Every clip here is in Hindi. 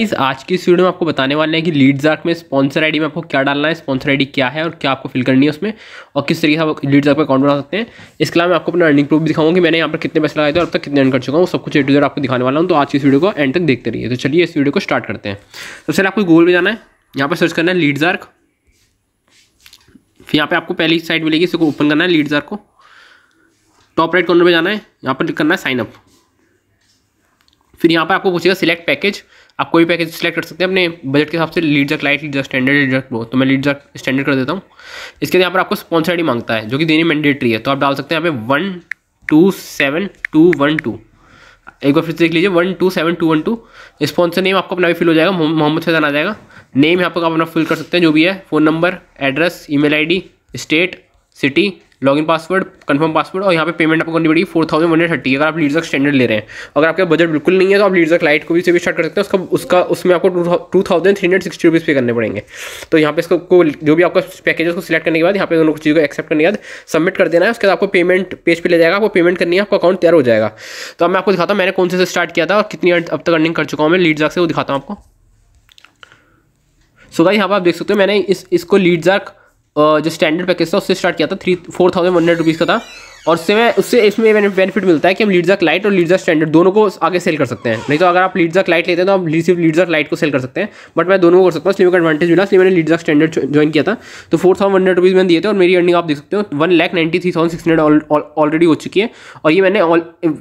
इस आज की इस वीडियो में आपको बताने वाले हैं कि लीड्स आर्क में स्पॉन्सर आईडी में आपको क्या डालना है स्पॉन्सर आईडी क्या है और क्या आपको फिल करनी है उसमें और किस तरीके से आप लीड्स आर्क पर अकाउंट बना सकते हैं इसके अलावा मैं आपको अपना अर्निंग प्रूफ भी दिखाऊंगा कि मैंने यहाँ पर कितने पैसे लगाए थे और अब तक कितने अर्न कर चुका हूँ सब कुछ एट आपको दिखाने वाला हूँ तो आज की इस वीडियो को एंड तक देखते रहिए तो चलिए इस वीडियो को स्टार्ट करते हैं सबसे तो आपको गूगल पर जाना है यहाँ पर सर्च करना है लीड्स आर्क फिर यहाँ पर आपको पहली साइड मिलेगी इसको ओपन करना है लीड्स आर्क को टॉप राइट कॉर्नर पर जाना है यहाँ पर क्लिक करना है साइनअप फिर यहाँ पर आपको पूछेगा सिलेक्ट पैकेज आप कोई पैकेज सेलेक्ट कर सकते हैं अपने बजट के हिसाब से Lead Jack light Lead Jack standard Lead Jack pro तो मैं लीड जक स्टैंडर्ड कर देता हूँ इसके यहाँ पर आपको स्पॉन्सर आई मांगता है जो कि देनी मैंडेटरी है तो आप डाल सकते हैं यहाँ पे one two seven two one two एक बार फिर से देख लीजिए one two seven two one two sponsor name आपको अपना भी फिल हो जाएगा मोहम्मद फैजान आ जाएगा नेम यहाँ पर आप अपना फिल कर सकते हैं जो भी है phone number address email state city login password confirm password और यहाँ पे पेमेंट आपको करनी पड़ेगी four thousand one hundred thirty अगर आप लीडजक स्टैंडर्ड ले रहे हैं अगर आपका बजट बिल्कुल नहीं है तो आप लीडजक लाइट को भी से भी स्टार्ट कर सकते हैं उसका उसका उसमें आपको two thousand three hundred sixty rupees pay करने पड़ेंगे तो यहाँ पे इसको को जो भी आपका पैकेज उसको सिलेक्ट करने के बाद यहाँ पे दोनों चीज़ों को एक्सेप्ट करने के बाद सबमिट कर देना है उसके बाद आपको पेमेंट पेज पर ले जाएगा आपको पेमेंट करनी है आपका अकाउंट तैयार हो जाएगा तो अब मैं आपको दिखाता हूँ मैंने कौन से स्टार्ट किया था और कितनी अब तक अर्निंग कर चुका हूँ मैं लीडजक से वो दिखाता हूँ आपको सो गाइस यहाँ पर आप देख सकते हो मैंने इस इसको लीडजार्क जो स्टैंडर्ड पैकेज था उससे स्टार्ट किया था three four thousand one hundred rupees का था और उससे उससे इसमें बेनिफिट मिलता है कि हम लीडजक लाइट और लीडजक स्टैंडर्ड दोनों को आगे सेल कर सकते हैं नहीं तो अगर आप लीडजक लाइट लेते हैं तो आप सिर्फ लीडजक लाइट को सेल कर सकते हैं बट मैं दोनों को कर सकता हूँ इसलिए मेरे एडवांटेज मिला इसलिए मैंने लीडजक स्टैंडर्ड ज्वाइन किया था तो फोर थाउजेंड हंड्रेड रुपीज़ मैंने दिए थे और मेरी अर्निंग आप देख सकते हो one lakh ninety three thousand six hundred already हो चुकी है और ये मैंने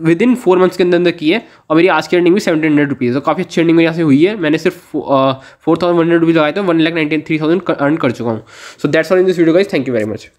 विद इन फोर मंथ्स के अंदर अंदर की है और मेरी आज की अर्निंग भी सेवेंटी हंड्रेड रुपीज़ तो काफ़ी अच्छी अर्निंग मेरे यहाँ से हुई है मैंने सिर्फ फोर थाउजेंड हंड्रेड रुपीज़ लगाए थे one lakh ninety three thousand earn कर चुका हूँ so that's all in this video guys thank you very much